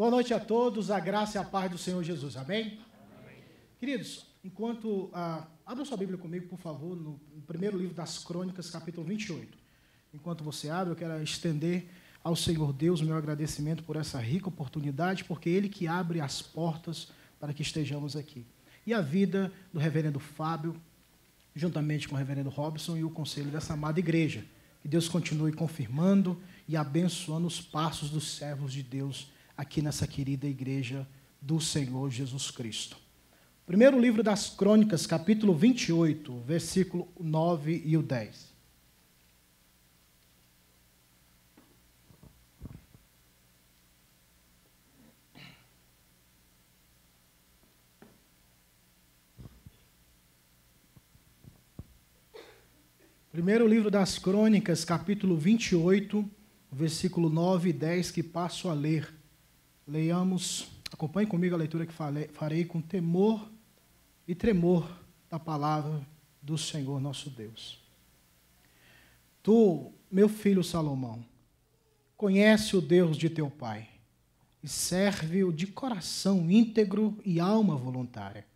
Boa noite a todos, a graça e a paz do Senhor Jesus, amém? amém. Queridos, enquanto. Ah, abra sua Bíblia comigo, por favor, no primeiro livro das Crônicas, capítulo 28. Enquanto você abre, eu quero estender ao Senhor Deus o meu agradecimento por essa rica oportunidade, porque Ele que abre as portas para que estejamos aqui. E a vida do reverendo Fábio, juntamente com o reverendo Robson e o conselho dessa amada igreja. Que Deus continue confirmando e abençoando os passos dos servos de Deus aqui nessa querida igreja do Senhor Jesus Cristo. Primeiro livro das Crônicas, capítulo 28, versículo 9 e o 10. Primeiro livro das Crônicas, capítulo 28, versículo 9 e 10, que passo a ler. Leiamos, acompanhe comigo a leitura que farei com temor e tremor da palavra do Senhor nosso Deus. Tu, meu filho Salomão, conhece o Deus de teu pai e serve-o de coração íntegro e alma voluntária,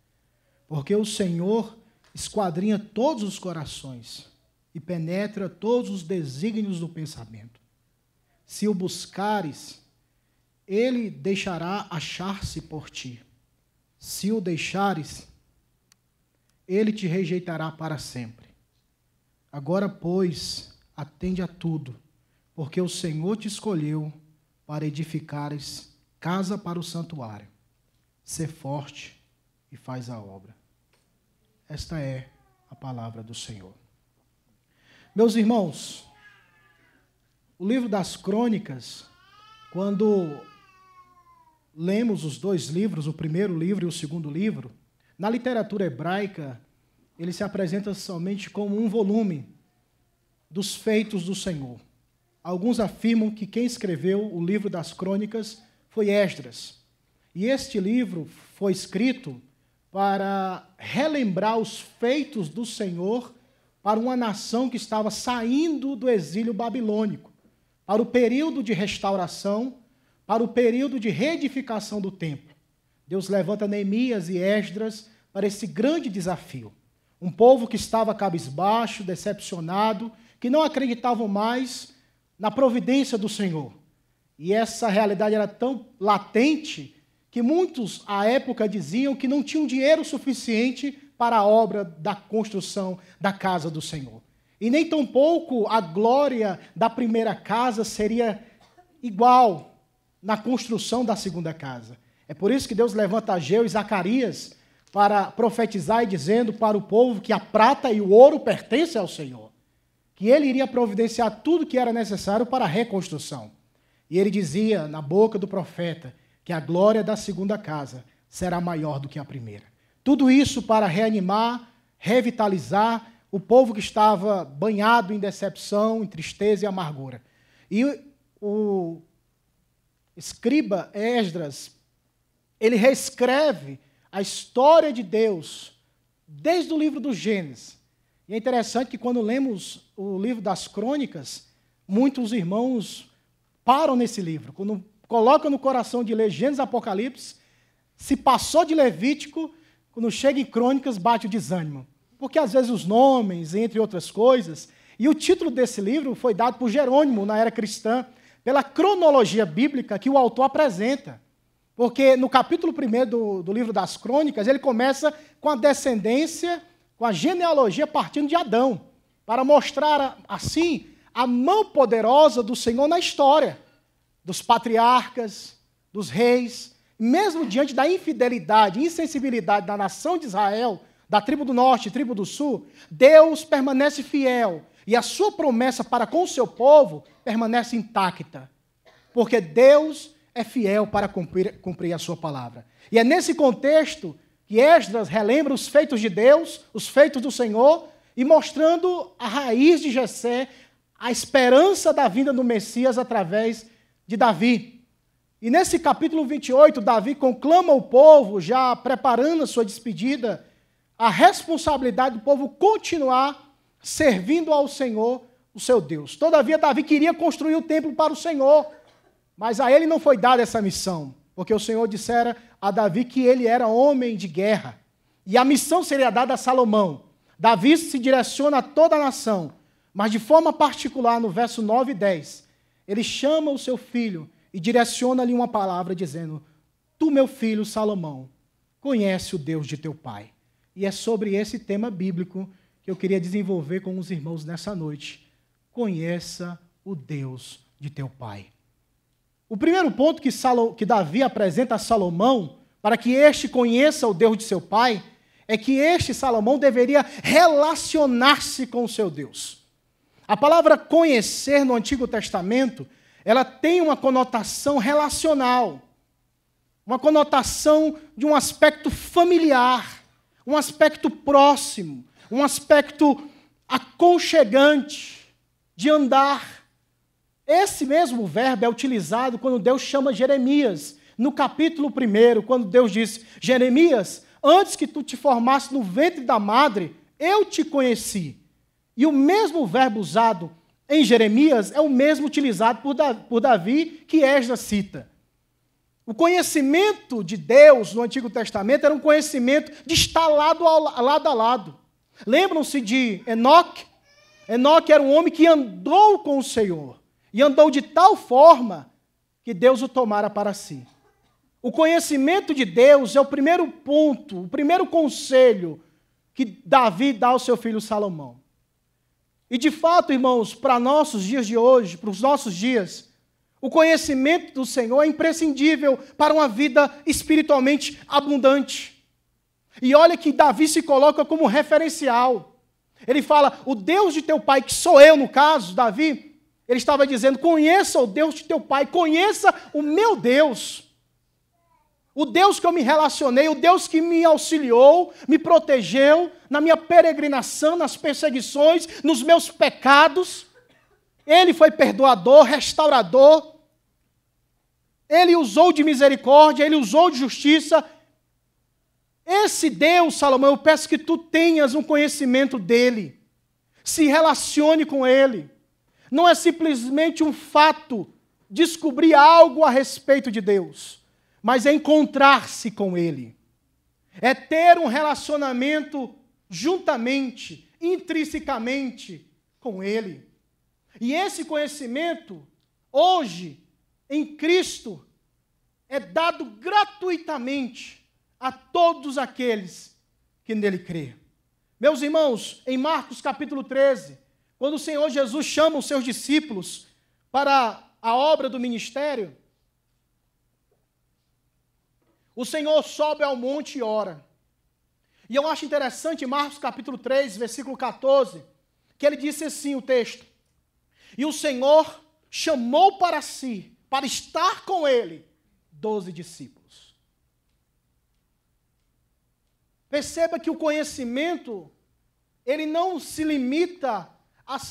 porque o Senhor esquadrinha todos os corações e penetra todos os desígnios do pensamento. Se o buscares, ele deixará achar-se por ti. Se o deixares, ele te rejeitará para sempre. Agora, pois, atende a tudo, porque o Senhor te escolheu para edificares casa para o santuário. Ser forte e faz a obra. Esta é a palavra do Senhor. Meus irmãos, o livro das crônicas, quando lemos os dois livros, o primeiro livro e o segundo livro, na literatura hebraica, ele se apresenta somente como um volume dos feitos do Senhor. Alguns afirmam que quem escreveu o livro das crônicas foi Esdras. E este livro foi escrito para relembrar os feitos do Senhor para uma nação que estava saindo do exílio babilônico, para o período de restauração para o período de reedificação do templo. Deus levanta Neemias e Esdras para esse grande desafio. Um povo que estava cabisbaixo, decepcionado, que não acreditavam mais na providência do Senhor. E essa realidade era tão latente que muitos à época diziam que não tinham dinheiro suficiente para a obra da construção da casa do Senhor. E nem tampouco a glória da primeira casa seria igual na construção da segunda casa. É por isso que Deus levanta Ageu e Zacarias para profetizar e dizendo para o povo que a prata e o ouro pertencem ao Senhor, que ele iria providenciar tudo que era necessário para a reconstrução. E ele dizia na boca do profeta que a glória da segunda casa será maior do que a primeira. Tudo isso para reanimar, revitalizar o povo que estava banhado em decepção, em tristeza e amargura. E o escriba Esdras, ele reescreve a história de Deus desde o livro do Gênesis. E é interessante que quando lemos o livro das crônicas, muitos irmãos param nesse livro. Quando colocam no coração de ler Gênesis Apocalipse, se passou de Levítico, quando chega em crônicas, bate o desânimo. Porque às vezes os nomes, entre outras coisas, e o título desse livro foi dado por Jerônimo na era cristã, pela cronologia bíblica que o autor apresenta. Porque no capítulo 1 do, do livro das crônicas, ele começa com a descendência, com a genealogia partindo de Adão, para mostrar assim a mão poderosa do Senhor na história, dos patriarcas, dos reis, mesmo diante da infidelidade, insensibilidade da nação de Israel, da tribo do norte, tribo do sul, Deus permanece fiel e a sua promessa para com o seu povo permanece intacta, porque Deus é fiel para cumprir, cumprir a sua palavra. E é nesse contexto que Esdras relembra os feitos de Deus, os feitos do Senhor, e mostrando a raiz de Jessé, a esperança da vinda do Messias através de Davi. E nesse capítulo 28, Davi conclama o povo, já preparando a sua despedida, a responsabilidade do povo continuar servindo ao Senhor, o seu Deus. Todavia, Davi queria construir o templo para o Senhor, mas a ele não foi dada essa missão, porque o Senhor dissera a Davi que ele era homem de guerra. E a missão seria dada a Salomão. Davi se direciona a toda a nação, mas de forma particular, no verso 9 e 10, ele chama o seu filho e direciona-lhe uma palavra, dizendo: Tu, meu filho Salomão, conhece o Deus de teu pai. E é sobre esse tema bíblico que eu queria desenvolver com os irmãos nessa noite. Conheça o Deus de teu pai. O primeiro ponto que, Salo, que Davi apresenta a Salomão, para que este conheça o Deus de seu pai, é que este Salomão deveria relacionar-se com o seu Deus. A palavra conhecer no Antigo Testamento, ela tem uma conotação relacional, uma conotação de um aspecto familiar, um aspecto próximo, um aspecto aconchegante de andar. Esse mesmo verbo é utilizado quando Deus chama Jeremias, no capítulo 1, quando Deus diz: Jeremias, antes que tu te formasse no ventre da madre, eu te conheci. E o mesmo verbo usado em Jeremias é o mesmo utilizado por Davi, que Esdras cita. O conhecimento de Deus no Antigo Testamento era um conhecimento de estar lado a lado. Lembram-se de Enoque? Enoque era um homem que andou com o Senhor e andou de tal forma que Deus o tomara para si. O conhecimento de Deus é o primeiro ponto, o primeiro conselho que Davi dá ao seu filho Salomão. E de fato, irmãos, para nossos dias de hoje, para os nossos dias, o conhecimento do Senhor é imprescindível para uma vida espiritualmente abundante. E olha que Davi se coloca como referencial. Ele fala: O Deus de teu pai, que sou eu no caso, Davi, ele estava dizendo: Conheça o Deus de teu pai, conheça o meu Deus. O Deus que eu me relacionei, o Deus que me auxiliou, me protegeu na minha peregrinação, nas perseguições, nos meus pecados. Ele foi perdoador, restaurador. Ele usou de misericórdia, ele usou de justiça, esse Deus, Salomão, eu peço que tu tenhas um conhecimento dele. Se relacione com ele. Não é simplesmente um fato descobrir algo a respeito de Deus, mas é encontrar-se com ele. É ter um relacionamento juntamente, intrinsecamente com ele. E esse conhecimento, hoje, em Cristo, é dado gratuitamente a todos aqueles que nele crê. Meus irmãos, em Marcos capítulo 13, quando o Senhor Jesus chama os seus discípulos para a obra do ministério, o Senhor sobe ao monte e ora. E eu acho interessante em Marcos capítulo 3, versículo 14, que ele disse assim o texto: E o Senhor chamou para si, para estar com ele, doze discípulos. Perceba que o conhecimento, ele não se limita a,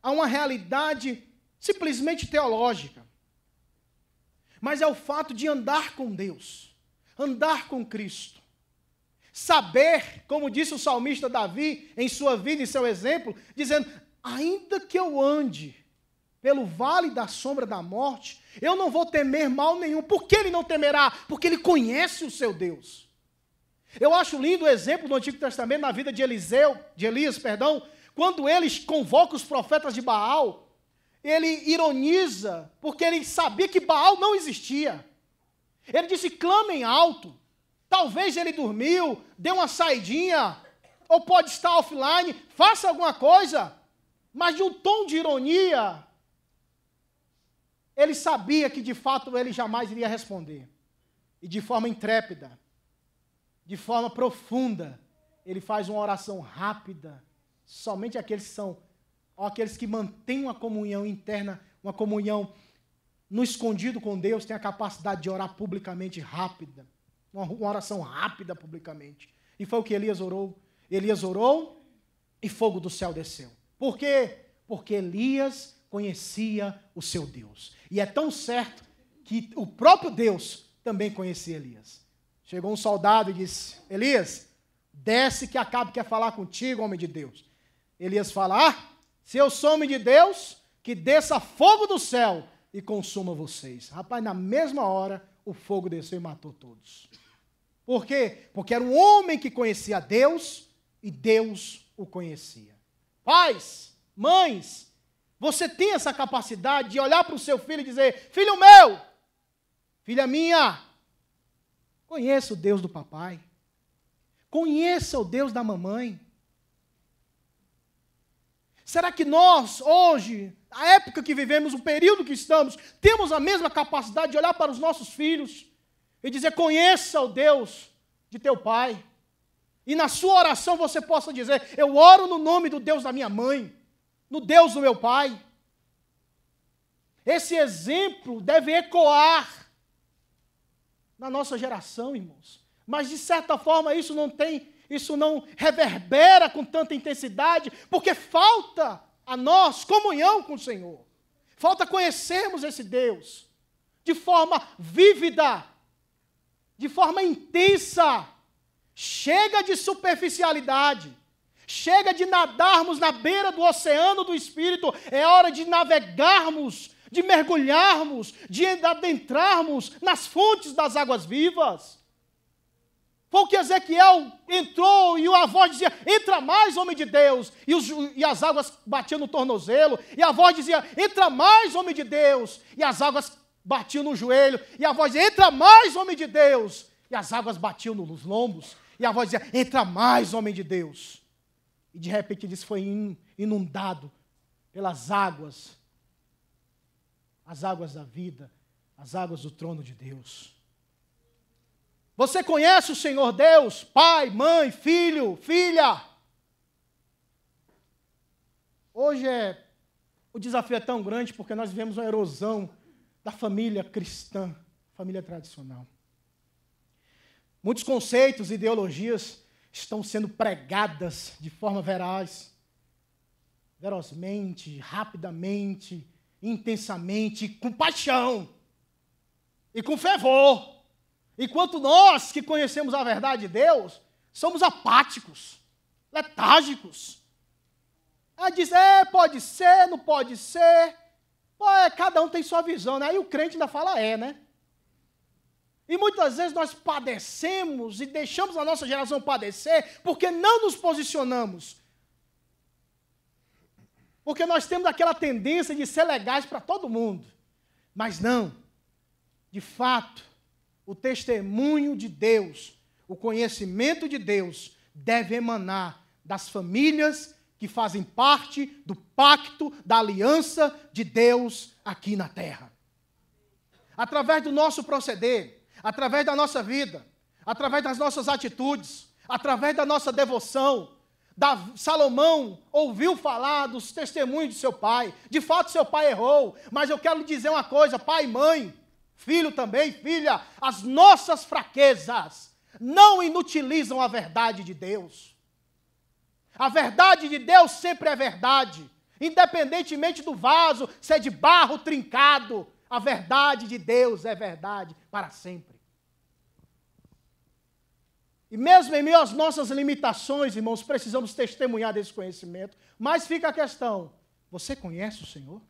a uma realidade simplesmente teológica, mas é o fato de andar com Deus, andar com Cristo. Saber, como disse o salmista Davi em sua vida e seu exemplo, dizendo: ainda que eu ande pelo vale da sombra da morte, eu não vou temer mal nenhum. Por que ele não temerá? Porque ele conhece o seu Deus. Eu acho lindo o exemplo do Antigo Testamento na vida de Eliseu, de Elias, perdão, quando eles convocam os profetas de Baal, ele ironiza, porque ele sabia que Baal não existia. Ele disse: clamem alto. Talvez ele dormiu, deu uma saidinha, ou pode estar offline, faça alguma coisa, mas de um tom de ironia. Ele sabia que de fato ele jamais iria responder, e de forma intrépida de forma profunda. Ele faz uma oração rápida. Somente aqueles que são, ou aqueles que mantêm uma comunhão interna, uma comunhão no escondido com Deus, têm a capacidade de orar publicamente rápida. Uma, uma oração rápida publicamente. E foi o que Elias orou. Elias orou e fogo do céu desceu. Por quê? Porque Elias conhecia o seu Deus. E é tão certo que o próprio Deus também conhecia Elias. Chegou um soldado e disse: Elias, desce que Acabe quer falar contigo, homem de Deus. Elias fala: ah, se eu sou homem de Deus, que desça fogo do céu e consuma vocês. Rapaz, na mesma hora, o fogo desceu e matou todos. Por quê? Porque era um homem que conhecia Deus e Deus o conhecia. Pais, mães, você tem essa capacidade de olhar para o seu filho e dizer: Filho meu, filha minha, Conheça o Deus do papai. Conheça o Deus da mamãe. Será que nós, hoje, a época que vivemos, o período que estamos, temos a mesma capacidade de olhar para os nossos filhos e dizer: conheça o Deus de teu pai? E na sua oração você possa dizer: eu oro no nome do Deus da minha mãe, no Deus do meu pai. Esse exemplo deve ecoar na nossa geração, irmãos. Mas de certa forma isso não tem, isso não reverbera com tanta intensidade, porque falta a nós comunhão com o Senhor. Falta conhecermos esse Deus de forma vívida, de forma intensa. Chega de superficialidade. Chega de nadarmos na beira do oceano do Espírito, é hora de navegarmos de mergulharmos, de adentrarmos nas fontes das águas vivas. Foi o que Ezequiel entrou e a voz dizia: Entra mais, homem de Deus. E, os, e, as águas batiam no tornozelo. E a voz dizia: Entra mais, homem de Deus. E as águas batiam no joelho. E a voz dizia: Entra mais, homem de Deus. E as águas batiam nos lombos. E a voz dizia: Entra mais, homem de Deus. E de repente ele foi inundado pelas águas as águas da vida, as águas do trono de Deus. Você conhece o Senhor Deus, pai, mãe, filho, filha? Hoje é, o desafio é tão grande porque nós vivemos uma erosão da família cristã, família tradicional. Muitos conceitos e ideologias estão sendo pregadas de forma veraz, verozmente, rapidamente, intensamente, com paixão e com fervor. Enquanto nós que conhecemos a verdade de Deus, somos apáticos, letárgicos. Aí diz, é, pode ser, não pode ser. É, cada um tem sua visão, né? Aí o crente ainda fala é, né? E muitas vezes nós padecemos e deixamos a nossa geração padecer porque não nos posicionamos, porque nós temos aquela tendência de ser legais para todo mundo. Mas não. De fato, o testemunho de Deus, o conhecimento de Deus, deve emanar das famílias que fazem parte do pacto, da aliança de Deus aqui na terra. Através do nosso proceder, através da nossa vida, através das nossas atitudes, através da nossa devoção, Davi, Salomão ouviu falar dos testemunhos de seu pai. De fato, seu pai errou. Mas eu quero lhe dizer uma coisa: pai e mãe, filho também, filha, as nossas fraquezas não inutilizam a verdade de Deus. A verdade de Deus sempre é verdade, independentemente do vaso, ser é de barro trincado, a verdade de Deus é verdade para sempre. E mesmo em meio às nossas limitações, irmãos, precisamos testemunhar desse conhecimento. Mas fica a questão: você conhece o Senhor?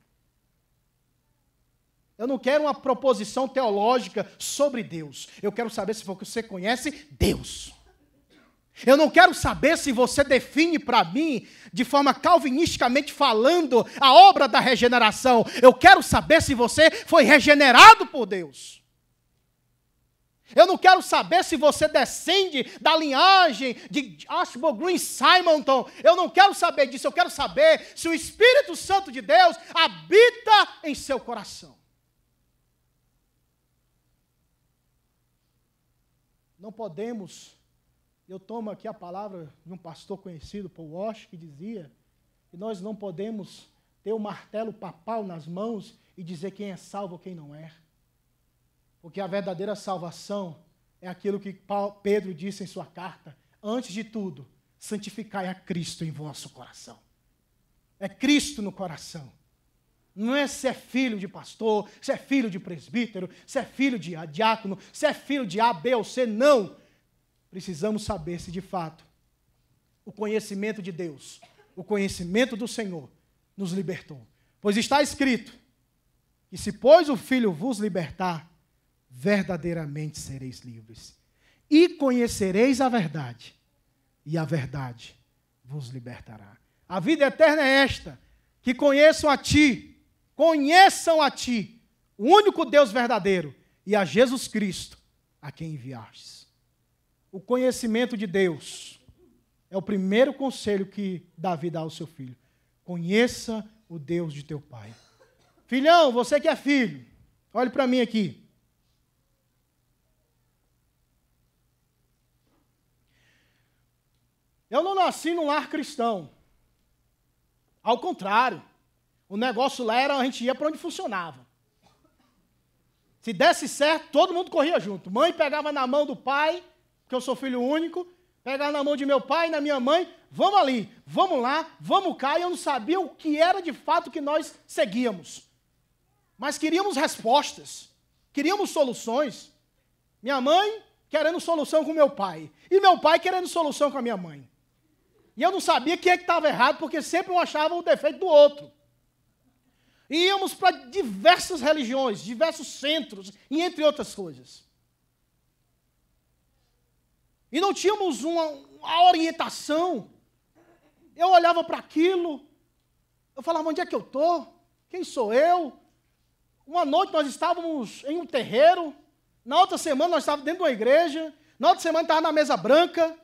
Eu não quero uma proposição teológica sobre Deus. Eu quero saber se você conhece Deus. Eu não quero saber se você define para mim, de forma calvinisticamente falando, a obra da regeneração. Eu quero saber se você foi regenerado por Deus. Eu não quero saber se você descende da linhagem de Ashbel Green Simonton. Eu não quero saber disso. Eu quero saber se o Espírito Santo de Deus habita em seu coração. Não podemos. Eu tomo aqui a palavra de um pastor conhecido, Paul Walsh, que dizia que nós não podemos ter o martelo papal nas mãos e dizer quem é salvo quem não é. Porque a verdadeira salvação é aquilo que Paulo, Pedro disse em sua carta. Antes de tudo, santificai a Cristo em vosso coração. É Cristo no coração. Não é se é filho de pastor, se é filho de presbítero, se é filho de diácono, se é filho de A, B ou C. Não. Precisamos saber se de fato o conhecimento de Deus, o conhecimento do Senhor, nos libertou. Pois está escrito: E se, pois, o filho vos libertar, verdadeiramente sereis livres. E conhecereis a verdade, e a verdade vos libertará. A vida eterna é esta: que conheçam a Ti, conheçam a Ti, o único Deus verdadeiro, e a Jesus Cristo, a quem enviastes. O conhecimento de Deus é o primeiro conselho que Davi dá ao seu filho. Conheça o Deus de teu pai. Filhão, você que é filho, olhe para mim aqui. Eu não nasci num lar cristão. Ao contrário. O negócio lá era a gente ia para onde funcionava. Se desse certo, todo mundo corria junto. Mãe pegava na mão do pai, porque eu sou filho único, pegava na mão de meu pai e na minha mãe, vamos ali, vamos lá, vamos cá, e eu não sabia o que era de fato que nós seguíamos. Mas queríamos respostas, queríamos soluções. Minha mãe querendo solução com meu pai, e meu pai querendo solução com a minha mãe. E eu não sabia quem é que estava errado, porque sempre eu achava o defeito do outro. E íamos para diversas religiões, diversos centros, e entre outras coisas. E não tínhamos uma, uma orientação. Eu olhava para aquilo, eu falava: onde é que eu estou? Quem sou eu? Uma noite nós estávamos em um terreiro, na outra semana nós estávamos dentro de uma igreja, na outra semana estava na mesa branca,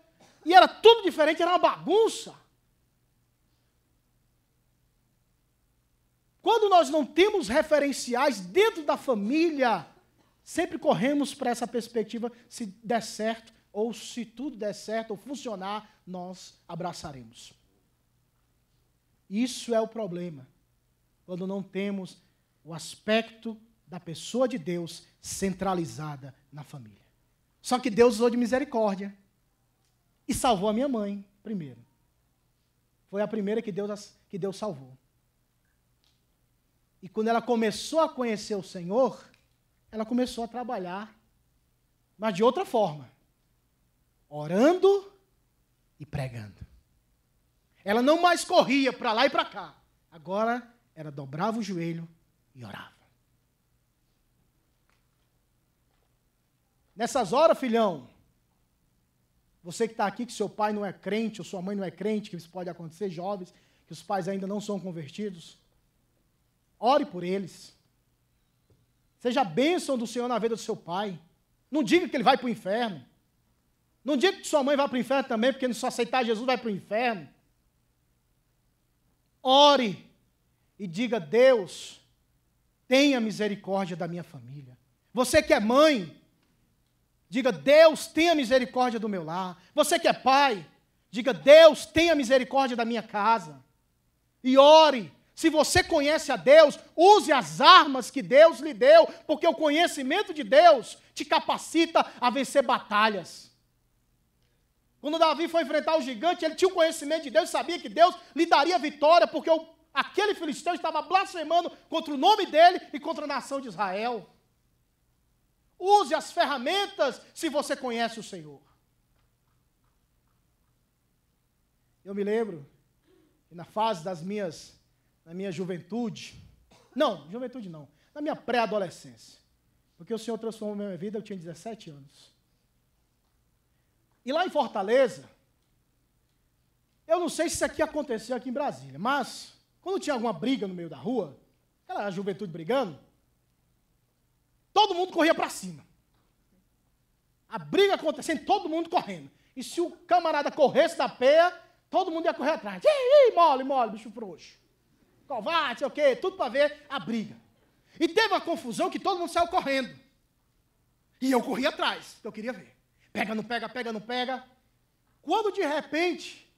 e era tudo diferente, era uma bagunça. Quando nós não temos referenciais dentro da família, sempre corremos para essa perspectiva: se der certo, ou se tudo der certo, ou funcionar, nós abraçaremos. Isso é o problema. Quando não temos o aspecto da pessoa de Deus centralizada na família. Só que Deus usou de misericórdia e salvou a minha mãe primeiro. Foi a primeira que Deus, que Deus salvou. E quando ela começou a conhecer o Senhor, ela começou a trabalhar, mas de outra forma orando e pregando. Ela não mais corria para lá e para cá. Agora ela dobrava o joelho e orava. Nessas horas, filhão, você que está aqui, que seu pai não é crente, ou sua mãe não é crente, que isso pode acontecer, jovens, que os pais ainda não são convertidos. Ore por eles. Seja a bênção do Senhor na vida do seu pai. Não diga que ele vai para o inferno. Não diga que sua mãe vai para o inferno também, porque se aceitar Jesus vai para o inferno. Ore e diga: Deus, tenha misericórdia da minha família. Você que é mãe, diga: Deus, tenha misericórdia do meu lar. Você que é pai, diga: Deus, tenha misericórdia da minha casa. E ore. Se você conhece a Deus, use as armas que Deus lhe deu, porque o conhecimento de Deus te capacita a vencer batalhas. Quando Davi foi enfrentar o gigante, ele tinha o conhecimento de Deus, sabia que Deus lhe daria vitória, porque aquele filisteu estava blasfemando contra o nome dele e contra a nação de Israel. Use as ferramentas se você conhece o Senhor. Eu me lembro que na fase das minhas, na minha juventude, não, juventude não, na minha pré-adolescência, porque o Senhor transformou minha vida, eu tinha 17 anos. E lá em Fortaleza, eu não sei se isso aqui aconteceu aqui em Brasília, mas quando tinha alguma briga no meio da rua, aquela juventude brigando, Todo mundo corria para cima. A briga acontecendo, todo mundo correndo. E se o camarada corresse da peia, todo mundo ia correr atrás. Ih, ih, mole, mole, bicho frouxo. Covarde, sei o quê, tudo para ver a briga. E teve uma confusão que todo mundo saiu correndo. E eu corri atrás, eu queria ver. Pega, não pega, pega, não pega. Quando de repente,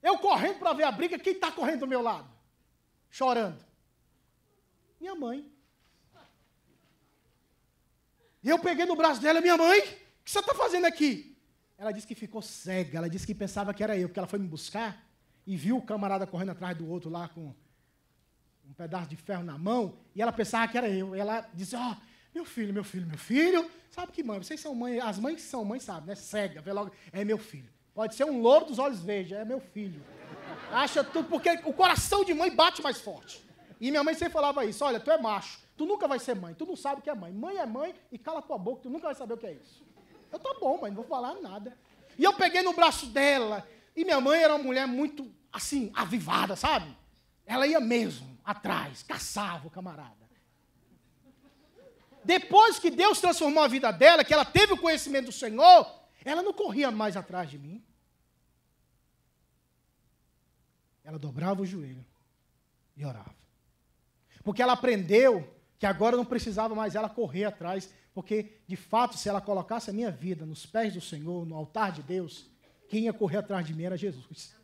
eu correndo para ver a briga, quem está correndo do meu lado? Chorando. Minha mãe. E eu peguei no braço dela, minha mãe, o que você está fazendo aqui? Ela disse que ficou cega, ela disse que pensava que era eu, porque ela foi me buscar e viu o camarada correndo atrás do outro lá com um pedaço de ferro na mão, e ela pensava que era eu. E ela disse, ó, oh, meu filho, meu filho, meu filho. Sabe que mãe? Vocês são mãe, as mães que são mães sabem, né? Cega, vê logo, é meu filho. Pode ser um louro dos olhos verdes, é meu filho. Acha tudo, porque o coração de mãe bate mais forte. E minha mãe sempre falava isso, olha, tu é macho. Tu nunca vai ser mãe, tu não sabe o que é mãe. Mãe é mãe e cala tua boca, tu nunca vai saber o que é isso. Eu, tá bom, mãe, não vou falar nada. E eu peguei no braço dela. E minha mãe era uma mulher muito, assim, avivada, sabe? Ela ia mesmo atrás, caçava o camarada. Depois que Deus transformou a vida dela, que ela teve o conhecimento do Senhor, ela não corria mais atrás de mim. Ela dobrava o joelho e orava. Porque ela aprendeu que agora não precisava mais ela correr atrás, porque de fato, se ela colocasse a minha vida nos pés do Senhor, no altar de Deus, quem ia correr atrás de mim era Jesus.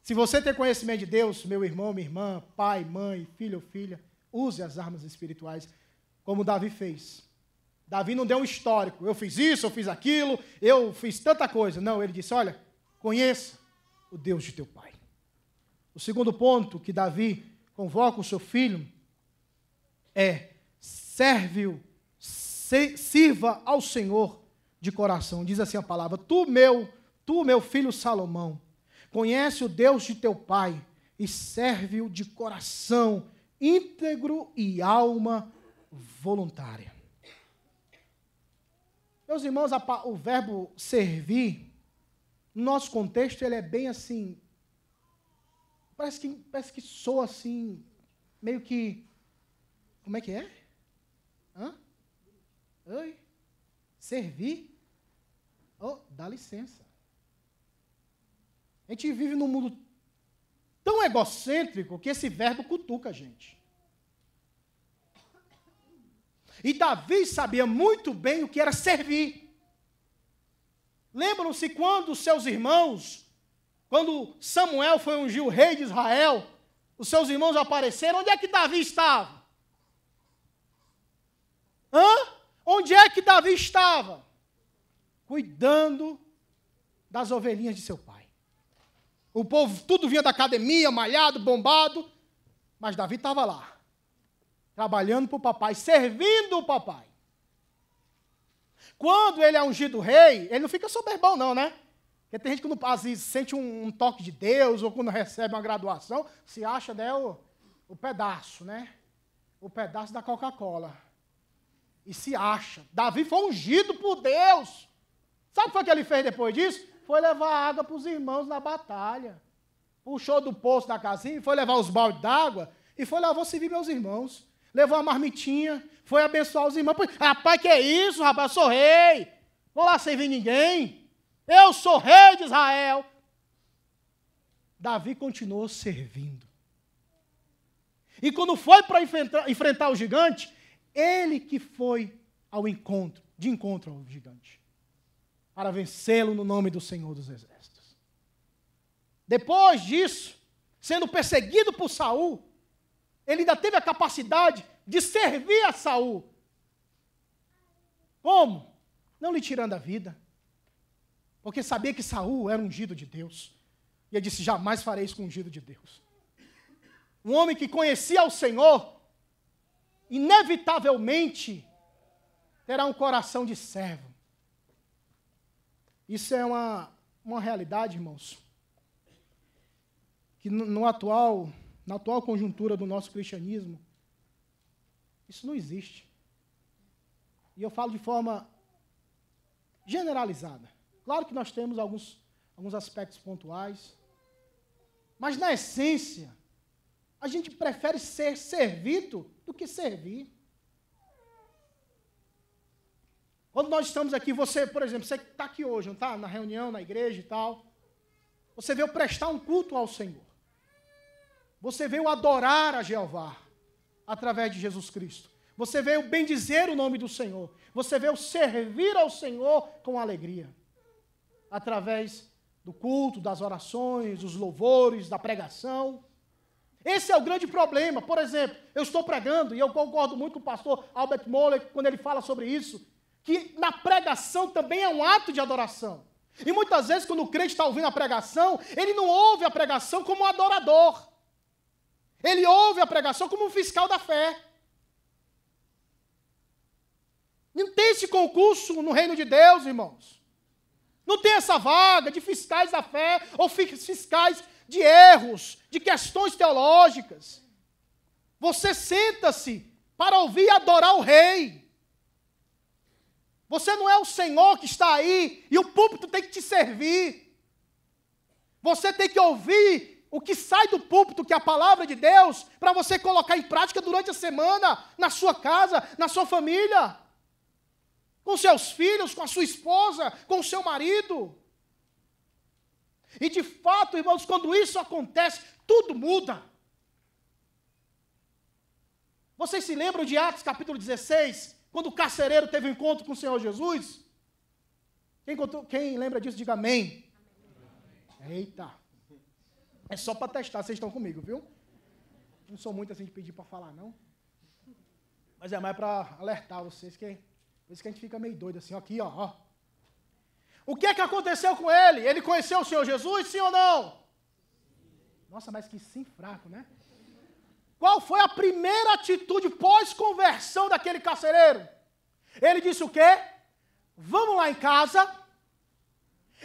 Se você tem conhecimento de Deus, meu irmão, minha irmã, pai, mãe, filho ou filha, use as armas espirituais, como Davi fez. Davi não deu um histórico. Eu fiz isso, eu fiz aquilo, eu fiz tanta coisa. Não, ele disse: Olha, conheça o Deus de teu pai. O segundo ponto que Davi convoca o seu filho é serve-o, sirva ao Senhor de coração. Diz assim a palavra: Tu, meu, tu, meu filho Salomão, conhece o Deus de teu pai e serve-o de coração íntegro e alma voluntária. Meus irmãos, o verbo servir, no nosso contexto, ele é bem assim, Parece que, parece que soa assim, meio que. Como é que é? Hã? Oi? Servir? Oh, dá licença. A gente vive num mundo tão egocêntrico que esse verbo cutuca a gente. E Davi sabia muito bem o que era servir. Lembram-se quando seus irmãos quando Samuel foi ungir o rei de Israel, os seus irmãos apareceram. Onde é que Davi estava? Hã? Onde é que Davi estava? Cuidando das ovelhinhas de seu pai. O povo tudo vinha da academia, malhado, bombado, mas Davi estava lá, trabalhando para o papai, servindo o papai. Quando ele é ungido rei, ele não fica soberbão, não, né? Porque tem gente que, quando, às vezes, sente um, um, toque de Deus, ou quando recebe uma graduação, se acha né, o, o pedaço, né? O pedaço da Coca-Cola. E se acha. Davi foi ungido por Deus. Sabe o que ele fez depois disso? Foi levar água para os irmãos na batalha. Puxou do poço da casinha, foi levar os baldes d'água e foi lá, vou servir meus irmãos. Levou a marmitinha, foi abençoar os irmãos. Rapaz, que é isso, rapaz? Eu sou rei. Vou lá servir ninguém. Eu sou rei de Israel. Davi continuou servindo. E quando foi para enfrentar, enfrentar o gigante, ele que foi ao encontro, de encontro ao gigante, para vencê-lo no nome do Senhor dos Exércitos. Depois disso, sendo perseguido por Saul, ele ainda teve a capacidade de servir a Saul. Como? Não lhe tirando a vida, porque sabia que Saul era ungido de Deus. E ele disse: Jamais farei isso com ungido de Deus. Um homem que conhecia o Senhor, inevitavelmente terá um coração de servo. Isso é uma, uma realidade, irmãos, que no, no atual, na atual conjuntura do nosso cristianismo, isso não existe. E eu falo de forma generalizada. Claro que nós temos alguns, alguns aspectos pontuais, mas na essência, a gente prefere ser servido do que servir. Quando nós estamos aqui, você, por exemplo, você que está aqui hoje, não está? Na reunião, na igreja e tal. Você veio prestar um culto ao Senhor. Você veio adorar a Jeová através de Jesus Cristo. Você veio bendizer o nome do Senhor. Você veio servir ao Senhor com alegria através do culto, das orações, dos louvores, da pregação. Esse é o grande problema. Por exemplo, eu estou pregando, e eu concordo muito com o pastor Albert Moller quando ele fala sobre isso, que na pregação também é um ato de adoração. E muitas vezes, quando o crente está ouvindo a pregação, ele não ouve a pregação como um adorador. Ele ouve a pregação como um fiscal da fé. Não tem esse concurso no reino de Deus, irmãos. Não tem essa vaga de fiscais da fé ou fiscais de erros, de questões teológicas. Você senta-se para ouvir e adorar o rei. Você não é o Senhor que está aí e o púlpito tem que te servir. Você tem que ouvir o que sai do púlpito, que é a palavra de Deus, para você colocar em prática durante a semana, na sua casa, na sua família com seus filhos, com a sua esposa, com o seu marido. E de fato, irmãos, quando isso acontece, tudo muda. Vocês se lembram de Atos capítulo 16, quando o carcereiro teve um encontro com o Senhor Jesus? Quem, contou, quem lembra disso, diga amém. Eita. É só para testar, vocês estão comigo, viu? Não sou muito assim de pedir para falar, não. Mas é mais para alertar vocês que por isso que a gente fica meio doido assim, ó, aqui, ó, ó. O que é que aconteceu com ele? Ele conheceu o Senhor Jesus, sim ou não? Nossa, mas que sim fraco, né? Qual foi a primeira atitude pós-conversão daquele carcereiro? Ele disse o quê? Vamos lá em casa,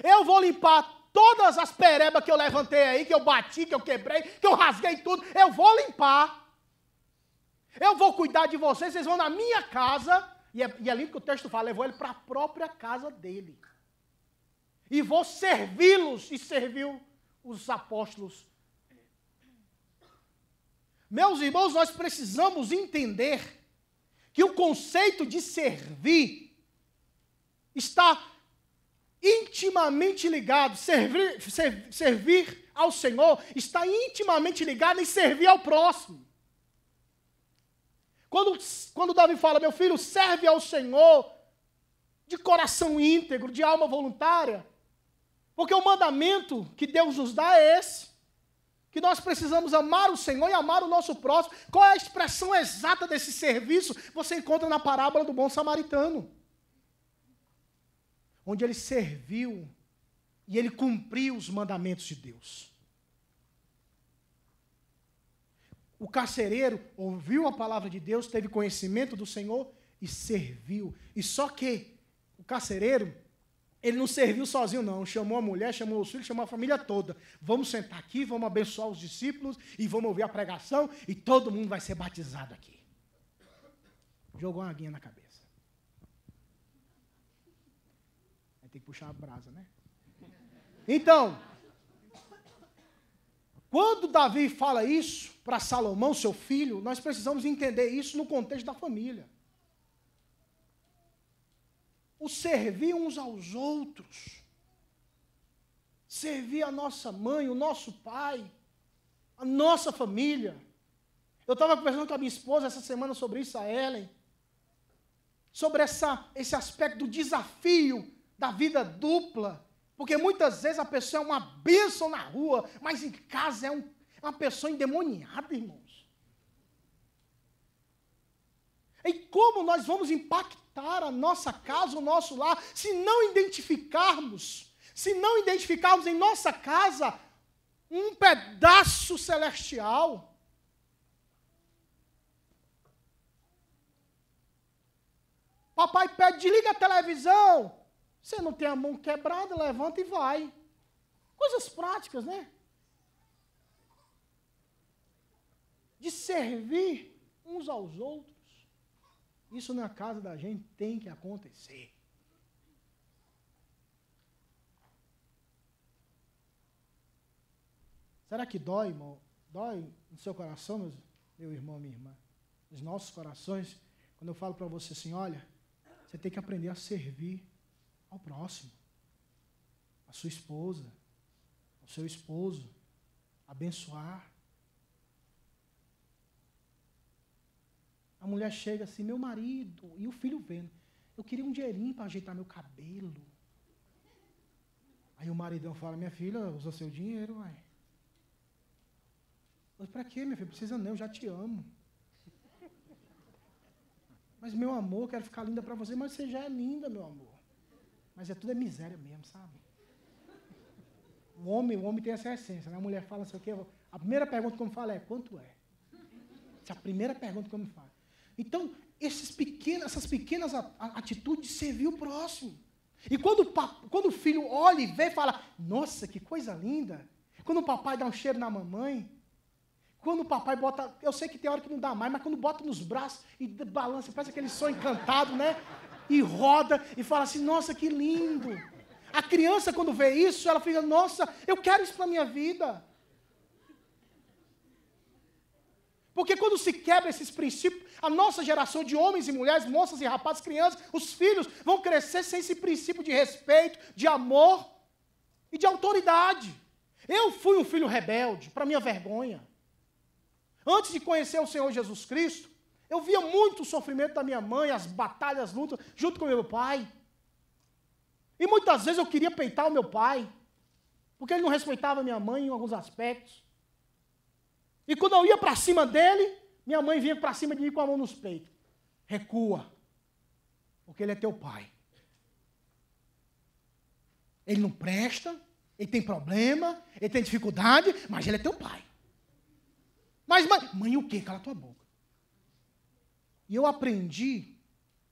eu vou limpar todas as perebas que eu levantei aí, que eu bati, que eu quebrei, que eu rasguei tudo, eu vou limpar. Eu vou cuidar de vocês, vocês vão na minha casa e é, e é lindo que o texto fala, levou ele para a própria casa dele. E vou servi-los, e serviu os apóstolos. Meus irmãos, nós precisamos entender que o conceito de servir está intimamente ligado, servir, ser, servir ao Senhor está intimamente ligado em servir ao próximo. Quando, quando Davi fala, meu filho, serve ao Senhor de coração íntegro, de alma voluntária, porque o mandamento que Deus nos dá é esse que nós precisamos amar o Senhor e amar o nosso próximo. Qual é a expressão exata desse serviço? Você encontra na parábola do bom samaritano, onde ele serviu e ele cumpriu os mandamentos de Deus. o carcereiro ouviu a palavra de Deus, teve conhecimento do Senhor e serviu. E só que o carcereiro, ele não serviu sozinho, não. Chamou a mulher, chamou os filhos, chamou a família toda. Vamos sentar aqui, vamos abençoar os discípulos e vamos ouvir a pregação e todo mundo vai ser batizado aqui. Jogou uma aguinha na cabeça. Aí tem que puxar a brasa, né? Então, quando Davi fala isso para Salomão, seu filho, nós precisamos entender isso no contexto da família. O servir uns aos outros, servir a nossa mãe, o nosso pai, a nossa família. Eu estava conversando com a minha esposa essa semana sobre isso, a Ellen, sobre essa, esse aspecto do desafio da vida dupla porque muitas vezes a pessoa é uma bênção na rua, mas em casa é um, é uma pessoa endemoniada, irmãos. E como nós vamos impactar a nossa casa, o nosso lar, se não identificarmos, se não identificarmos em nossa casa um pedaço celestial? Papai pede, desliga a televisão, você não tem a mão quebrada, levanta e vai. Coisas práticas, né? De servir uns aos outros. Isso na casa da gente tem que acontecer. Será que dói, irmão? Dói no seu coração, meu irmão, minha irmã? Nos nossos corações, quando eu falo para você assim, olha, você tem que aprender a servir ao próximo, à sua esposa, ao seu esposo, abençoar. A mulher chega assim, meu marido, e o filho vendo. Eu queria um dinheirinho para ajeitar meu cabelo. Aí o maridão fala, minha filha, usa seu dinheiro, ué. Para quê, minha filha? Precisa não, eu já te amo. Mas, meu amor, quero ficar linda para você, mas você já é linda, meu amor. Mas é tudo é miséria mesmo, sabe? O homem, o homem tem essa essência. Né? A mulher fala assim, quê? a primeira pergunta que eu me fala é, quanto é? Essa é a primeira pergunta que eu me falo. Então, esses pequenos, essas pequenas atitudes serviu o próximo. E quando o, papo, quando o filho olha e vê e fala, nossa, que coisa linda. Quando o papai dá um cheiro na mamãe, quando o papai bota, eu sei que tem hora que não dá mais, mas quando bota nos braços e balança, parece aquele som encantado, né? e roda e fala assim: nossa, que lindo. A criança, quando vê isso, ela fica: nossa, eu quero isso para a minha vida. Porque quando se quebra esses princípios, a nossa geração de homens e mulheres, moças e rapazes, crianças, os filhos vão crescer sem esse princípio de respeito, de amor e de autoridade. Eu fui um filho rebelde, para minha vergonha. Antes de conhecer o Senhor Jesus Cristo, eu via muito o sofrimento da minha mãe, as batalhas, as lutas, junto com meu pai. E muitas vezes eu queria peitar o meu pai, porque ele não respeitava minha mãe em alguns aspectos. E quando eu ia para cima dele, minha mãe vinha para cima de mim com a mão nos peitos. Recua, porque ele é teu pai. Ele não presta, ele tem problema, ele tem dificuldade, mas ele é teu pai. Mas, mãe, mãe o quê? Cala tua boca. E eu aprendi,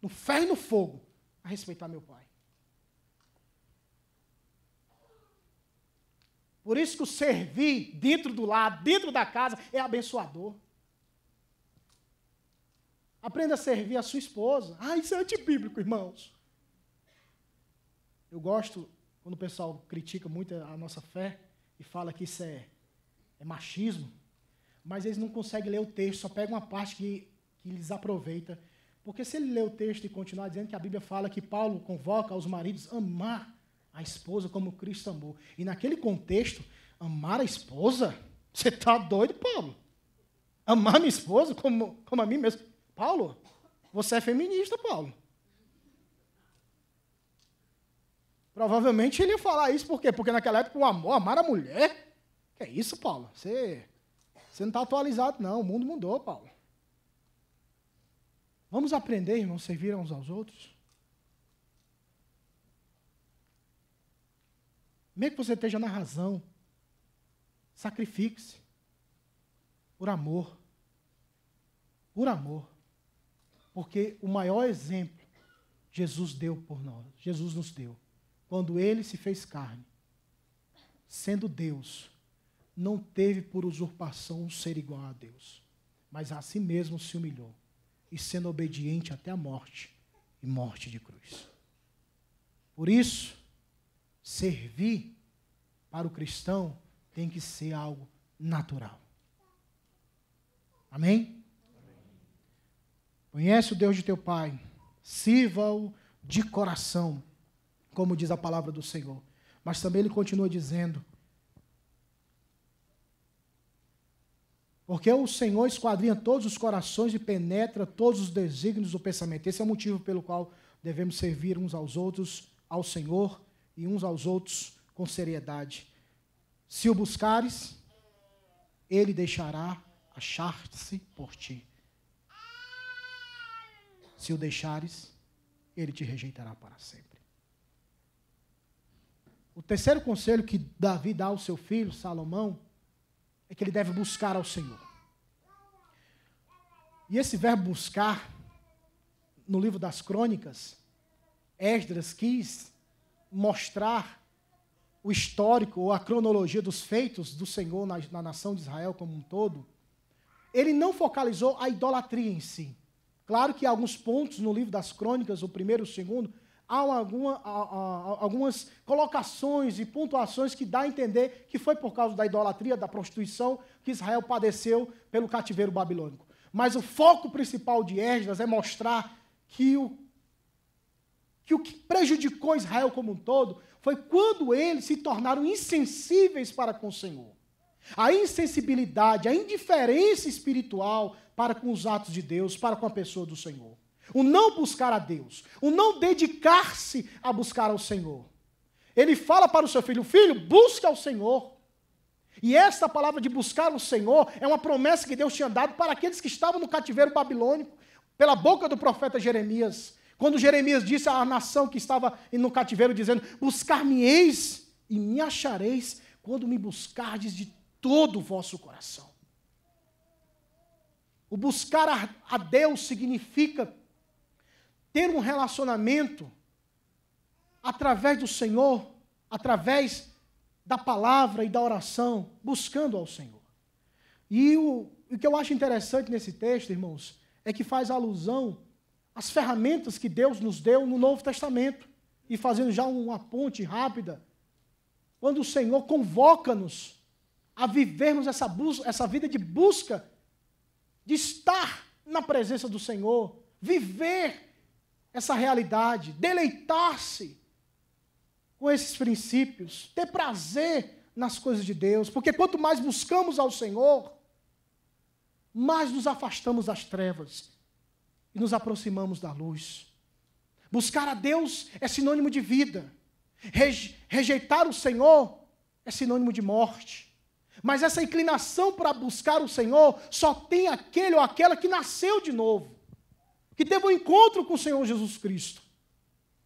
no ferro e no fogo, a respeitar meu pai. Por isso que o servir dentro do lar, dentro da casa, é abençoador. Aprenda a servir a sua esposa. Ah, isso é antibíblico, irmãos. Eu gosto quando o pessoal critica muito a nossa fé e fala que isso é, é machismo, mas eles não conseguem ler o texto, só pegam uma parte que que lhes aproveita. Porque se ele ler o texto e continuar dizendo que a Bíblia fala que Paulo convoca os maridos a amar a esposa como Cristo amou. E naquele contexto, amar a esposa? Você está doido, Paulo? Amar minha esposa como, como a mim mesmo? Paulo, você é feminista, Paulo. Provavelmente ele ia falar isso, por quê? Porque naquela época o amor, amar a mulher. Que é isso, Paulo? Você, você não está atualizado, não. O mundo mudou, Paulo. Vamos aprender, irmãos, servir uns aos outros? Mesmo que você esteja na razão, sacrifique-se por amor. Por amor. Porque o maior exemplo Jesus deu por nós, Jesus nos deu. Quando ele se fez carne, sendo Deus, não teve por usurpação um ser igual a Deus, mas a si mesmo se humilhou e sendo obediente até a morte e morte de cruz. Por isso, servir para o cristão tem que ser algo natural. Amém? Amém. Conhece o Deus de teu pai, sirva-o de coração, como diz a palavra do Senhor. Mas também ele continua dizendo: Porque o Senhor esquadrinha todos os corações e penetra todos os desígnios do pensamento. Esse é o motivo pelo qual devemos servir uns aos outros, ao Senhor e uns aos outros com seriedade. Se o buscares, ele deixará achar-se por ti. Se o deixares, ele te rejeitará para sempre. O terceiro conselho que Davi dá ao seu filho, Salomão, é que ele deve buscar ao Senhor. E esse verbo buscar, no livro das crônicas, Esdras quis mostrar o histórico ou a cronologia dos feitos do Senhor na, na nação de Israel como um todo. Ele não focalizou a idolatria em si. Claro que há alguns pontos no livro das crônicas, o primeiro e o segundo, há alguma, algumas colocações e pontuações que dá a entender que foi por causa da idolatria, da prostituição, que Israel padeceu pelo cativeiro babilônico. Mas o foco principal de Esdras é mostrar que o que o que prejudicou Israel como um todo foi quando eles se tornaram insensíveis para com o Senhor. A insensibilidade, a indiferença espiritual para com os atos de Deus, para com a pessoa do Senhor o não buscar a Deus, o não dedicar-se a buscar ao Senhor. Ele fala para o seu filho: Filho, busque ao Senhor. E esta palavra de buscar o Senhor é uma promessa que Deus tinha dado para aqueles que estavam no cativeiro babilônico, pela boca do profeta Jeremias. Quando Jeremias disse à nação que estava no cativeiro, dizendo: Buscar-me-eis e me achareis quando me buscardes de todo o vosso coração. O buscar a Deus significa ter um relacionamento através do Senhor, através da palavra e da oração, buscando ao Senhor. E o, o que eu acho interessante nesse texto, irmãos, é que faz alusão às ferramentas que Deus nos deu no Novo Testamento. E fazendo já uma ponte rápida, quando o Senhor convoca-nos a vivermos essa, busca, essa vida de busca, de estar na presença do Senhor, viver essa realidade, deleitar-se com esses princípios, ter prazer nas coisas de Deus, porque quanto mais buscamos ao Senhor, mais nos afastamos das trevas e nos aproximamos da luz. Buscar a Deus é sinônimo de vida, rejeitar o Senhor é sinônimo de morte. Mas essa inclinação para buscar o Senhor só tem aquele ou aquela que nasceu de novo que teve um encontro com o Senhor Jesus Cristo.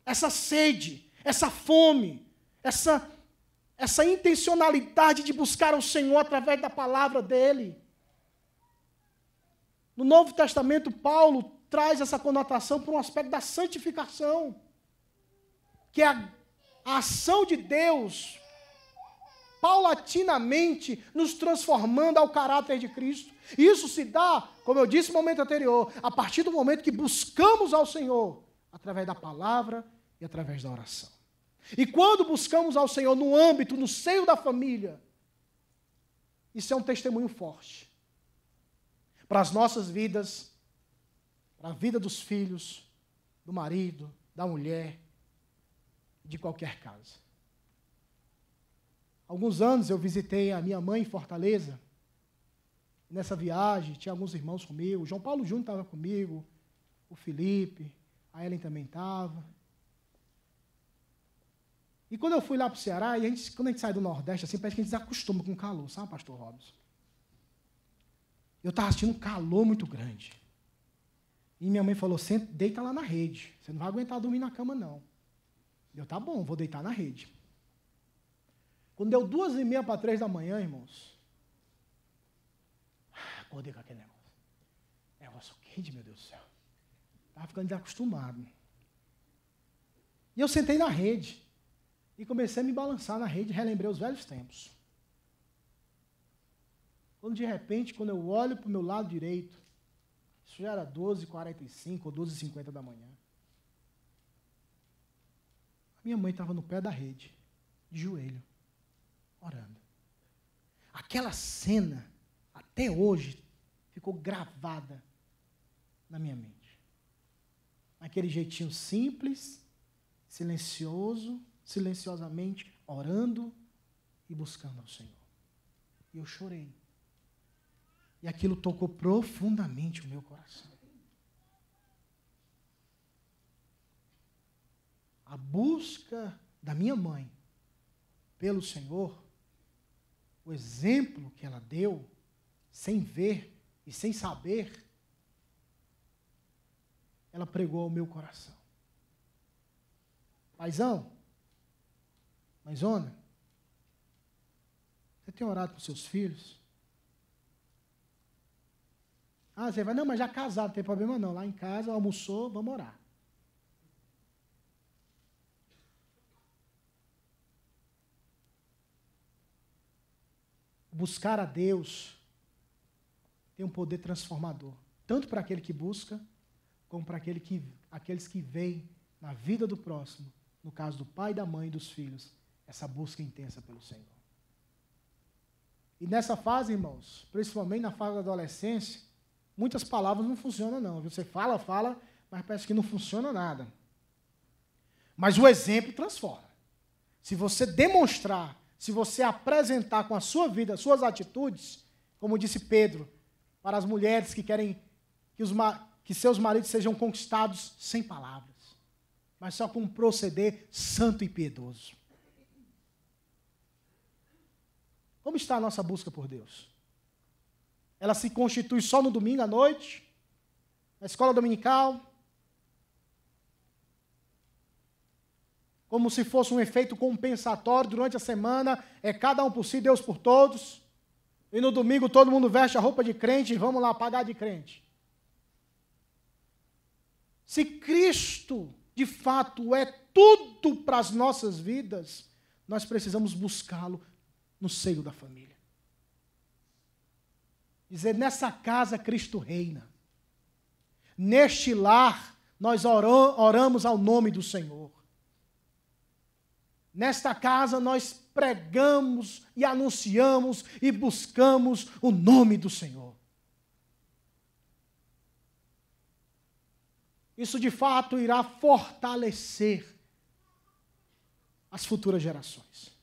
Essa sede, essa fome, essa, essa intencionalidade de buscar o Senhor através da palavra dele. No Novo Testamento, Paulo traz essa conotação para um aspecto da santificação, que é a, a ação de Deus paulatinamente nos transformando ao caráter de Cristo. Isso se dá, como eu disse no momento anterior, a partir do momento que buscamos ao Senhor, através da palavra e através da oração. E quando buscamos ao Senhor no âmbito, no seio da família, isso é um testemunho forte para as nossas vidas, para a vida dos filhos, do marido, da mulher, de qualquer casa. Alguns anos eu visitei a minha mãe em Fortaleza nessa viagem, tinha alguns irmãos comigo, o João Paulo Júnior estava comigo, o Felipe, a Ellen também estava. E quando eu fui lá para o Ceará, e a gente, quando a gente sai do Nordeste, assim, parece que a gente se acostuma com o calor, sabe, pastor Robson? Eu estava assistindo um calor muito grande. E minha mãe falou, Senta, deita lá na rede, você não vai aguentar dormir na cama, não. Eu, tá bom, vou deitar na rede. Quando deu duas e meia para três da manhã, irmãos, poder com aquele negócio. Negócio é, quente, meu Deus do céu. Estava ficando desacostumado. E eu sentei na rede e comecei a me balançar na rede, relembrei os velhos tempos. Quando de repente, quando eu olho para o meu lado direito, isso já era 12h45 ou 12h50 da manhã. A minha mãe estava no pé da rede, de joelho, orando. Aquela cena, até hoje, ficou gravada na minha mente. Aquele jeitinho simples, silencioso, silenciosamente orando e buscando ao Senhor. E eu chorei. E aquilo tocou profundamente o meu coração. A busca da minha mãe pelo Senhor, o exemplo que ela deu, sem ver, e sem saber, ela pregou ao meu coração. Paizão, mãezona, você tem orado com seus filhos? Ah, você vai, não, mas já casado, não tem problema não. Lá em casa, almoçou, vamos orar. Buscar a Deus tem um poder transformador, tanto para aquele que busca, como para aquele que, aqueles que veem na vida do próximo, no caso do pai, da mãe e dos filhos, essa busca intensa pelo Senhor. E nessa fase, irmãos, principalmente na fase da adolescência, muitas palavras não funcionam, não. Você fala, fala, mas parece que não funciona nada. Mas o exemplo transforma. Se você demonstrar, se você apresentar com a sua vida, as suas atitudes, como disse Pedro, para as mulheres que querem que, os, que seus maridos sejam conquistados sem palavras, mas só com um proceder santo e piedoso. Como está a nossa busca por Deus? Ela se constitui só no domingo à noite, na escola dominical, como se fosse um efeito compensatório durante a semana, é cada um por si, Deus por todos. E no domingo todo mundo veste a roupa de crente e vamos lá pagar de crente. Se Cristo, de fato, é tudo para as nossas vidas, nós precisamos buscá-lo no seio da família. Dizer, nessa casa Cristo reina. Neste lar, nós oramos ao nome do Senhor. Nesta casa nós pregamos e anunciamos e buscamos o nome do Senhor. Isso de fato irá fortalecer as futuras gerações.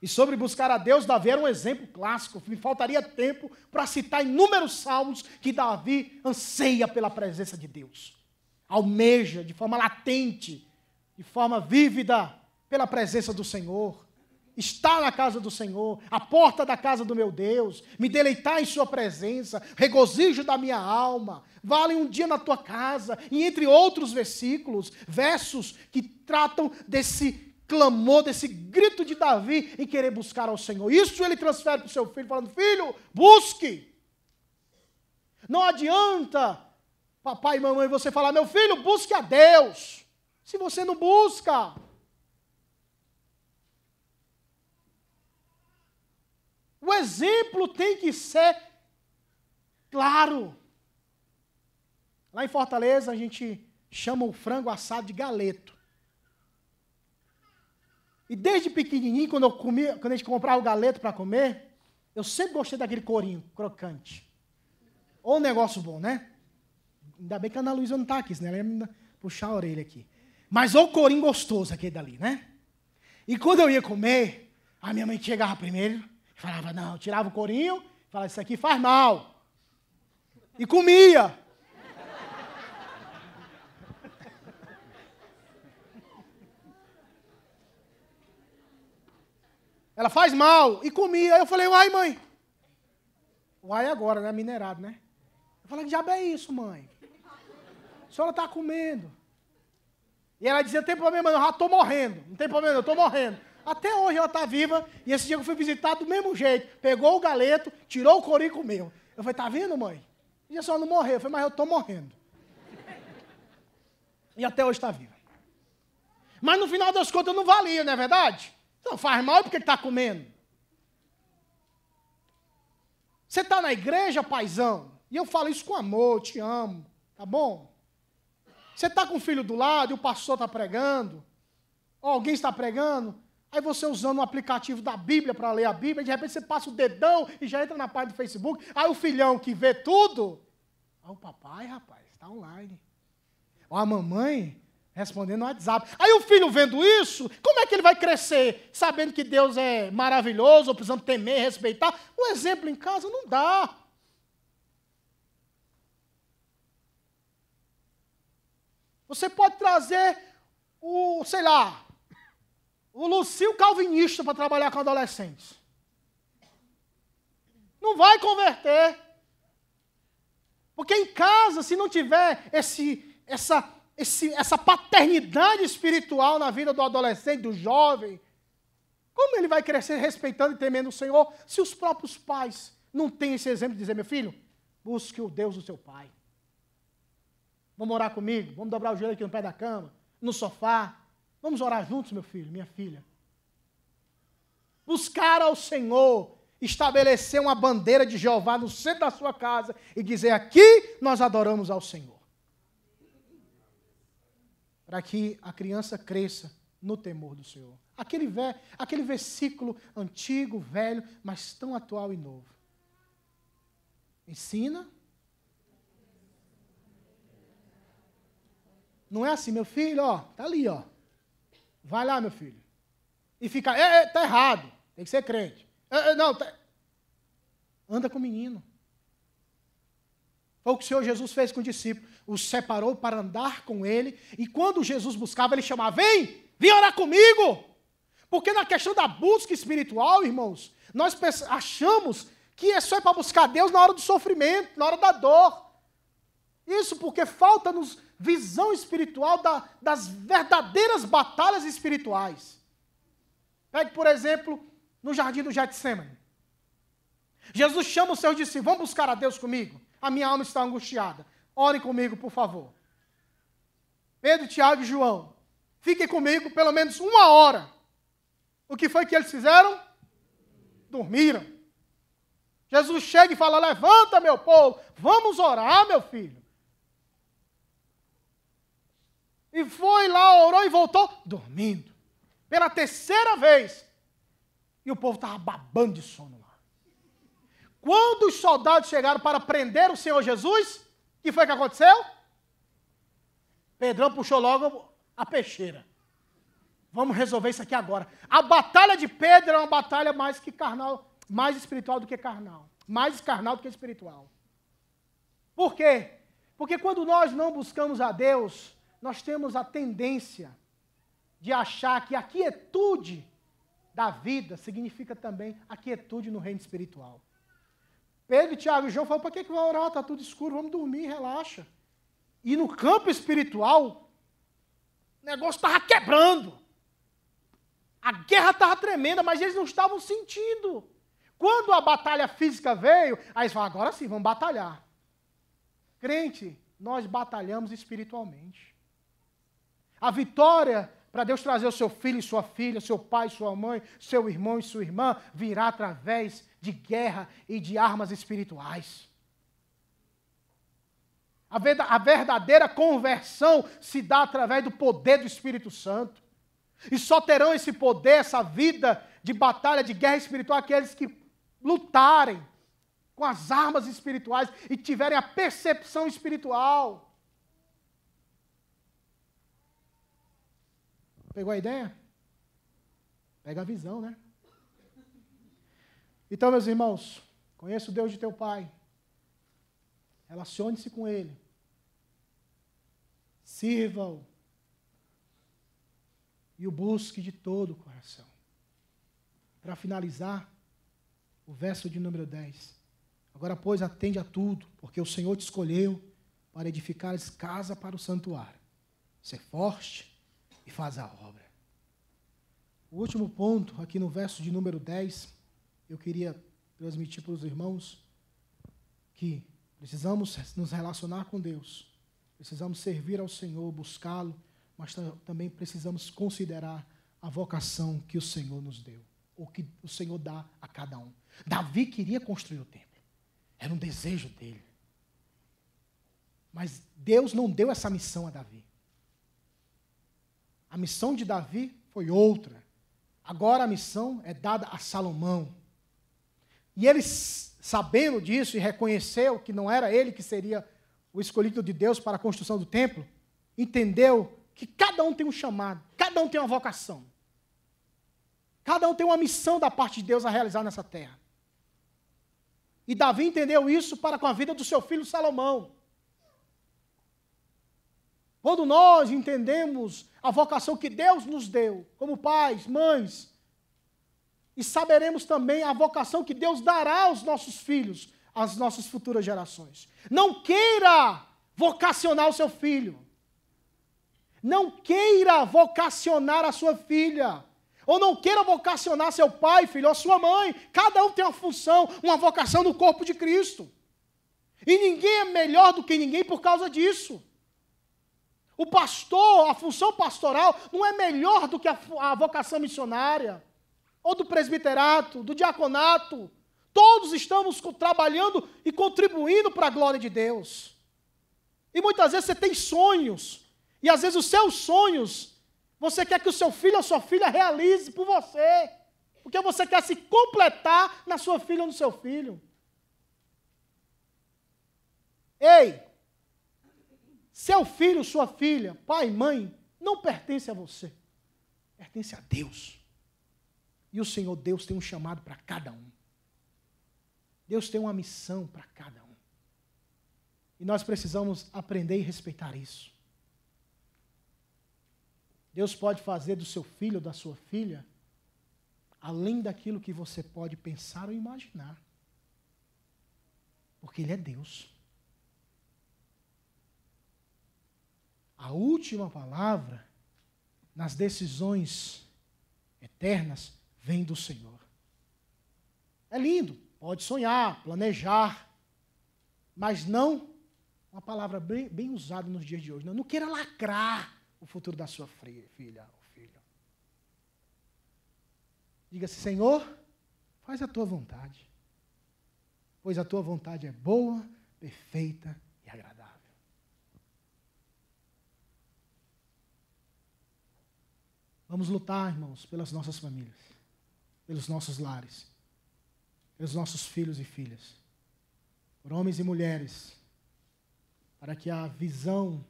E sobre buscar a Deus, Davi era um exemplo clássico. Me faltaria tempo para citar inúmeros salmos que Davi anseia pela presença de Deus, almeja de forma latente, de forma vívida pela presença do Senhor, estar na casa do Senhor, a porta da casa do meu Deus, me deleitar em Sua presença, regozijo da minha alma, vale um dia na tua casa, e entre outros versículos, versos que tratam desse clamor, desse grito de Davi em querer buscar ao Senhor. Isso ele transfere para o seu filho, falando: Filho, busque. Não adianta, papai e mamãe, você falar: Meu filho, busque a Deus. Se você não busca, O exemplo tem que ser claro. Lá em Fortaleza, a gente chama o frango assado de galeto. E desde pequenininho, quando, eu comia, quando a gente comprava o galeto para comer, eu sempre gostei daquele corinho crocante. Ou um negócio bom, né? Ainda bem que a Ana Luísa não está aqui, senão ela ia puxar a orelha aqui. Mas o corinho gostoso aquele dali, né? E quando eu ia comer, a minha mãe chegava primeiro, Falava, não, tirava o corinho, falava, isso aqui faz mal. E comia. Ela faz mal e comia. Aí eu falei, uai, mãe. Uai agora, né? Minerado, né? Eu falei, que diabo é isso, mãe? A senhora está comendo. E ela dizia, não tem problema, eu já estou morrendo. Não tem problema, eu estou morrendo. Até hoje ela está viva e esse dia que eu fui visitar do mesmo jeito. Pegou o galeto, tirou o couro e comeu. Eu falei, tá vendo, mãe? E a senhora não morreu. Eu falei, mas eu estou morrendo. E até hoje está viva. Mas no final das contas não valia, não é verdade? Então faz mal porque está comendo. Você está na igreja, paizão, e eu falo isso com amor, eu te amo, tá bom? Você está com o filho do lado e o pastor está pregando, ou alguém está pregando, Aí você usando um aplicativo da Bíblia para ler a Bíblia, de repente você passa o dedão e já entra na página do Facebook. Aí o filhão que vê tudo, aí ah, o papai, rapaz, está online. Ou a mamãe respondendo no WhatsApp. Aí o filho vendo isso, como é que ele vai crescer sabendo que Deus é maravilhoso, ou precisando temer, respeitar? Um exemplo em casa não dá. Você pode trazer o, sei lá, o Lucio Calvinista para trabalhar com adolescentes. Não vai converter. Porque em casa, se não tiver esse, essa, esse, essa paternidade espiritual na vida do adolescente, do jovem, como ele vai crescer respeitando e temendo o Senhor se os próprios pais não têm esse exemplo de dizer, meu filho, busque o Deus do seu pai. Vamos morar comigo? Vamos dobrar o joelho aqui no pé da cama, no sofá, Vamos orar juntos, meu filho, minha filha. Buscar ao Senhor, estabelecer uma bandeira de Jeová no centro da sua casa e dizer: aqui nós adoramos ao Senhor. Para que a criança cresça no temor do Senhor. Aquele, ve aquele versículo antigo, velho, mas tão atual e novo. Ensina. Não é assim, meu filho, ó, tá ali, ó. Vai lá, meu filho. E fica, é, tá errado, tem que ser crente. É, é, não, tá... anda com o menino. Foi o que o Senhor Jesus fez com o discípulo. O separou para andar com ele. E quando Jesus buscava, ele chamava: Vem, vem orar comigo. Porque na questão da busca espiritual, irmãos, nós achamos que é só para buscar Deus na hora do sofrimento, na hora da dor. Isso porque falta-nos visão espiritual da, das verdadeiras batalhas espirituais. Pegue, por exemplo, no jardim do Getsemane. Jesus chama os seus discípulos: Vão buscar a Deus comigo? A minha alma está angustiada. Orem comigo, por favor. Pedro, Tiago e João, fiquem comigo pelo menos uma hora. O que foi que eles fizeram? Dormiram. Jesus chega e fala: Levanta, meu povo, vamos orar, meu filho. E foi lá, orou e voltou dormindo. Pela terceira vez. E o povo estava babando de sono lá. Quando os soldados chegaram para prender o Senhor Jesus, o que foi que aconteceu? Pedrão puxou logo a peixeira. Vamos resolver isso aqui agora. A batalha de Pedro é uma batalha mais que carnal, mais espiritual do que carnal, mais carnal do que espiritual. Por quê? Porque quando nós não buscamos a Deus, nós temos a tendência de achar que a quietude da vida significa também a quietude no reino espiritual. Pedro, Tiago e João falam: para que, que vai orar? Está tudo escuro, vamos dormir, relaxa. E no campo espiritual, o negócio estava quebrando. A guerra estava tremenda, mas eles não estavam sentindo. Quando a batalha física veio, aí eles falam: agora sim, vamos batalhar. Crente, nós batalhamos espiritualmente. A vitória para Deus trazer o seu filho e sua filha, seu pai e sua mãe, seu irmão e sua irmã, virá através de guerra e de armas espirituais. A verdadeira conversão se dá através do poder do Espírito Santo. E só terão esse poder, essa vida de batalha, de guerra espiritual, aqueles que lutarem com as armas espirituais e tiverem a percepção espiritual. Pegou a ideia? Pega a visão, né? Então, meus irmãos, conheça o Deus de teu pai. Relacione-se com ele. Sirva-o. E o busque de todo o coração. Para finalizar, o verso de número 10. Agora, pois, atende a tudo, porque o Senhor te escolheu para edificares casa para o santuário. Ser forte, e faz a obra. O último ponto, aqui no verso de número 10, eu queria transmitir para os irmãos que precisamos nos relacionar com Deus, precisamos servir ao Senhor, buscá-lo, mas também precisamos considerar a vocação que o Senhor nos deu, ou que o Senhor dá a cada um. Davi queria construir o templo, era um desejo dele. Mas Deus não deu essa missão a Davi. A missão de Davi foi outra. Agora a missão é dada a Salomão. E ele, sabendo disso e reconheceu que não era ele que seria o escolhido de Deus para a construção do templo, entendeu que cada um tem um chamado, cada um tem uma vocação. Cada um tem uma missão da parte de Deus a realizar nessa terra. E Davi entendeu isso para com a vida do seu filho Salomão. Quando nós entendemos a vocação que Deus nos deu, como pais, mães. E saberemos também a vocação que Deus dará aos nossos filhos, às nossas futuras gerações. Não queira vocacionar o seu filho. Não queira vocacionar a sua filha. Ou não queira vocacionar seu pai, filho, ou sua mãe. Cada um tem uma função, uma vocação no corpo de Cristo. E ninguém é melhor do que ninguém por causa disso. O pastor, a função pastoral, não é melhor do que a, a vocação missionária, ou do presbiterato, do diaconato. Todos estamos trabalhando e contribuindo para a glória de Deus. E muitas vezes você tem sonhos, e às vezes os seus sonhos, você quer que o seu filho ou sua filha realize por você, porque você quer se completar na sua filha ou no seu filho. Ei, seu filho, sua filha, pai, mãe, não pertence a você. Pertence a Deus. E o Senhor Deus tem um chamado para cada um. Deus tem uma missão para cada um. E nós precisamos aprender e respeitar isso. Deus pode fazer do seu filho, da sua filha, além daquilo que você pode pensar ou imaginar. Porque Ele é Deus. a última palavra nas decisões eternas vem do Senhor. É lindo, pode sonhar, planejar, mas não uma palavra bem, bem usada nos dias de hoje. Não, não queira lacrar o futuro da sua filha ou filho. Diga-se, assim, Senhor, faz a tua vontade, pois a tua vontade é boa, perfeita Vamos lutar, irmãos, pelas nossas famílias, pelos nossos lares, pelos nossos filhos e filhas, por homens e mulheres, para que a visão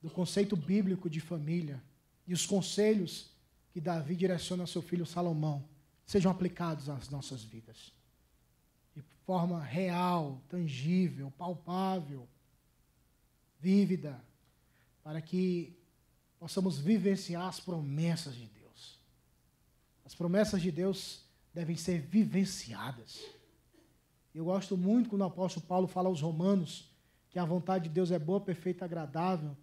do conceito bíblico de família e os conselhos que Davi direciona ao seu filho Salomão sejam aplicados às nossas vidas. De forma real, tangível, palpável, vívida, para que possamos vivenciar as promessas de Deus. As promessas de Deus devem ser vivenciadas. Eu gosto muito quando o apóstolo Paulo fala aos Romanos que a vontade de Deus é boa, perfeita, agradável,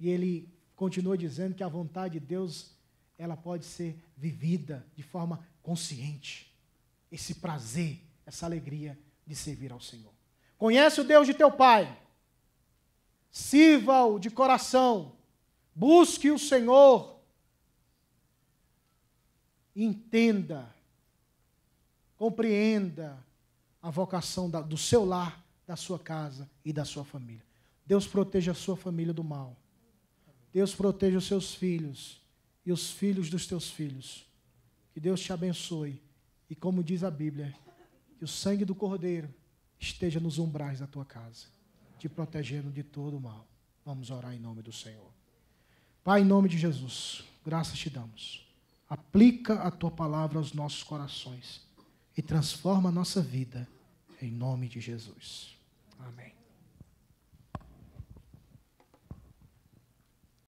e ele continua dizendo que a vontade de Deus ela pode ser vivida de forma consciente. Esse prazer, essa alegria de servir ao Senhor. Conhece o Deus de teu pai. Sirva-o de coração Busque o Senhor. Entenda, compreenda a vocação da, do seu lar, da sua casa e da sua família. Deus proteja a sua família do mal. Deus proteja os seus filhos e os filhos dos teus filhos. Que Deus te abençoe. E como diz a Bíblia, que o sangue do Cordeiro esteja nos umbrais da tua casa, te protegendo de todo o mal. Vamos orar em nome do Senhor. Pai, em nome de Jesus, graças te damos. Aplica a tua palavra aos nossos corações e transforma a nossa vida, em nome de Jesus. Amém.